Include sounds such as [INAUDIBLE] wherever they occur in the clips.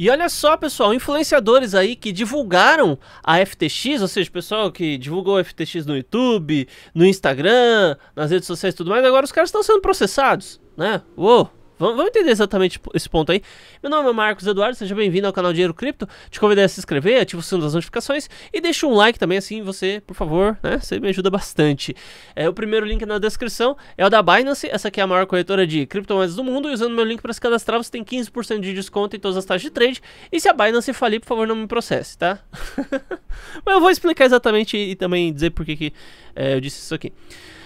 E olha só, pessoal, influenciadores aí que divulgaram a FTX, ou seja, pessoal que divulgou a FTX no YouTube, no Instagram, nas redes sociais e tudo mais, agora os caras estão sendo processados, né? Uou! Vamos, entender exatamente esse ponto aí. Meu nome é Marcos Eduardo, seja bem-vindo ao canal Dinheiro Cripto. Te convido a se inscrever, ativa o sino das notificações e deixa um like também, assim você, por favor, né? Você me ajuda bastante. É, o primeiro link na descrição é o da Binance, essa aqui é a maior corretora de criptomoedas do mundo. E usando meu link para se cadastrar, você tem 15% de desconto em todas as taxas de trade. E se a Binance falir, por favor, não me processe, tá? [LAUGHS] Mas eu vou explicar exatamente e também dizer por que, que é, eu disse isso aqui.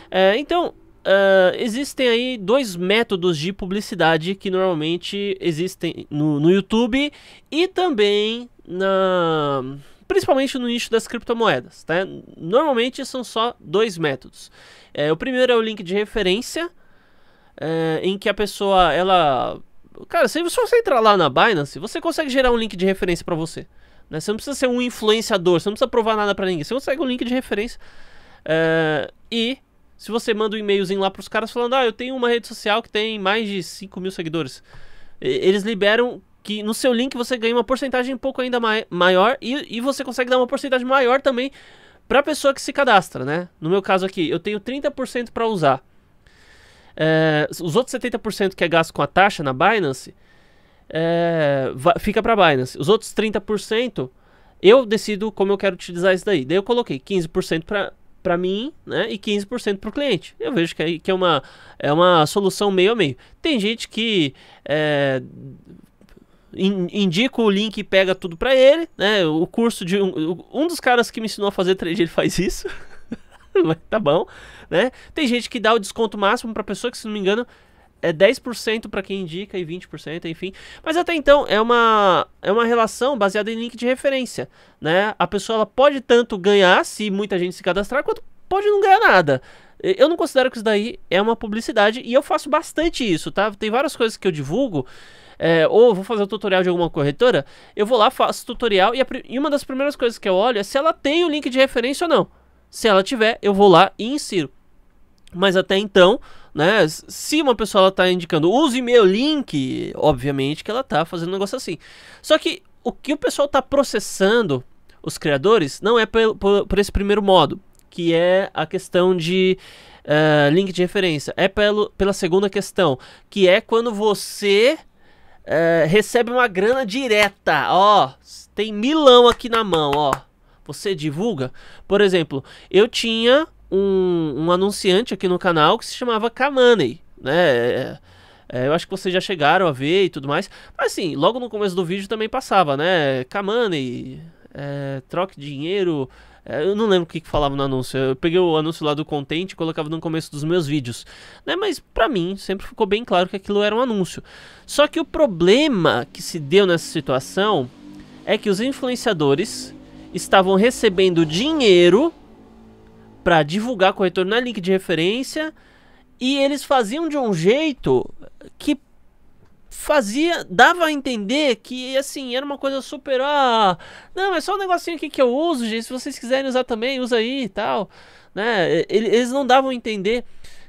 É, então, ah, existem aí dois métodos de publicidade que normalmente existem no, no YouTube e também na principalmente no nicho das criptomoedas, tá? Normalmente são só dois métodos. É, o primeiro é o link de referência, é, em que a pessoa, ela... Cara, se você entrar lá na Binance, você consegue gerar um link de referência para você. Né? Você não precisa ser um influenciador, você não precisa provar nada para ninguém. Você consegue um link de referência é, e se você manda um e-mailzinho lá pros caras falando, ah, eu tenho uma rede social que tem mais de 5 mil seguidores. Eles liberam que no seu link você ganha uma porcentagem um pouco ainda mai maior e, e você consegue dar uma porcentagem maior também para a pessoa que se cadastra, né? No meu caso aqui, eu tenho 30% para usar. É, os outros 70% que é gasto com a taxa na Binance é, fica para Binance. Os outros 30% eu decido como eu quero utilizar isso daí. Daí eu coloquei 15% para para mim né, e 15% para o cliente. Eu vejo que, é, que é, uma, é uma solução meio a meio. Tem gente que é, in, indica o link e pega tudo para ele. Né, o curso de um, um dos caras que me ensinou a fazer 3D ele faz isso. [LAUGHS] tá bom, né? Tem gente que dá o desconto máximo para pessoa que, se não me engano, é 10% para quem indica e 20%, enfim. Mas até então é uma, é uma relação baseada em link de referência, né? A pessoa ela pode tanto ganhar se muita gente se cadastrar, quanto pode não ganhar nada. Eu não considero que isso daí é uma publicidade e eu faço bastante isso, tá? Tem várias coisas que eu divulgo. É, ou vou fazer um tutorial de alguma corretora, eu vou lá, faço tutorial e, a, e uma das primeiras coisas que eu olho é se ela tem o link de referência ou não. Se ela tiver, eu vou lá e insiro. Mas até então, né? Se uma pessoa está indicando, use meu link, obviamente que ela está fazendo um negócio assim. Só que o que o pessoal está processando, os criadores, não é por, por, por, esse primeiro modo, que é a questão de uh, link de referência. É pelo, pela segunda questão, que é quando você uh, recebe uma grana direta. Ó, tem milão aqui na mão, ó. Você divulga. Por exemplo, eu tinha um, um anunciante aqui no canal que se chamava Kamane, né? É, é, é, eu acho que vocês já chegaram a ver e tudo mais. Mas assim, logo no começo do vídeo também passava, né? Kamane, é, troque dinheiro. É, eu não lembro o que, que falava no anúncio. Eu peguei o anúncio lá do Content e colocava no começo dos meus vídeos. Né? Mas para mim sempre ficou bem claro que aquilo era um anúncio. Só que o problema que se deu nessa situação é que os influenciadores estavam recebendo dinheiro para divulgar corretor na link de referência e eles faziam de um jeito que fazia, dava a entender que assim, era uma coisa super, ah, não, é só um negocinho aqui que eu uso, gente, se vocês quiserem usar também, usa aí e tal, né? Eles não davam a entender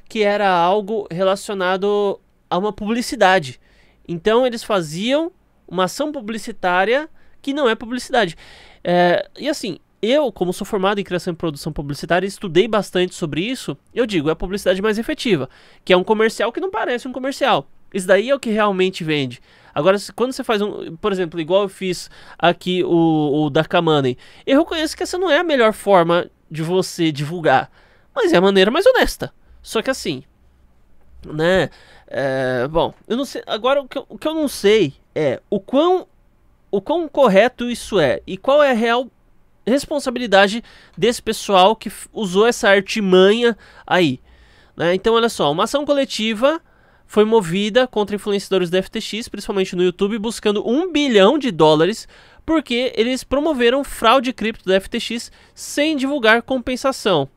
que era algo relacionado a uma publicidade. Então eles faziam uma ação publicitária que não é publicidade. É, e assim, eu, como sou formado em criação e produção publicitária, estudei bastante sobre isso. Eu digo, é a publicidade mais efetiva, que é um comercial que não parece um comercial. Isso daí é o que realmente vende. Agora, quando você faz um, por exemplo, igual eu fiz aqui o, o da eu reconheço que essa não é a melhor forma de você divulgar, mas é a maneira mais honesta. Só que assim, né? É, bom, eu não sei. Agora, o que, eu, o que eu não sei é o quão o quão correto isso é e qual é a real responsabilidade desse pessoal que usou essa artimanha aí. Né? Então, olha só, uma ação coletiva foi movida contra influenciadores da FTX, principalmente no YouTube, buscando um bilhão de dólares porque eles promoveram fraude cripto da FTX sem divulgar compensação.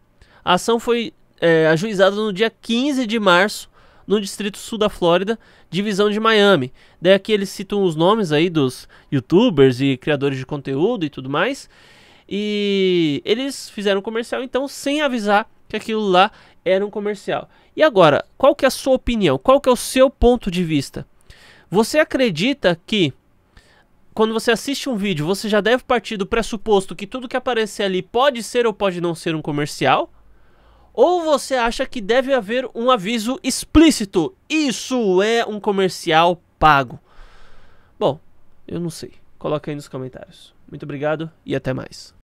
A ação foi é, ajuizada no dia 15 de março no Distrito Sul da Flórida, divisão de Miami. Daí aqui eles citam os nomes aí dos youtubers e criadores de conteúdo e tudo mais. E eles fizeram um comercial, então, sem avisar que aquilo lá era um comercial. E agora, qual que é a sua opinião? Qual que é o seu ponto de vista? Você acredita que quando você assiste um vídeo, você já deve partir do pressuposto que tudo que aparecer ali pode ser ou pode não ser um comercial? Ou você acha que deve haver um aviso explícito? Isso é um comercial pago. Bom, eu não sei. Coloca aí nos comentários. Muito obrigado e até mais.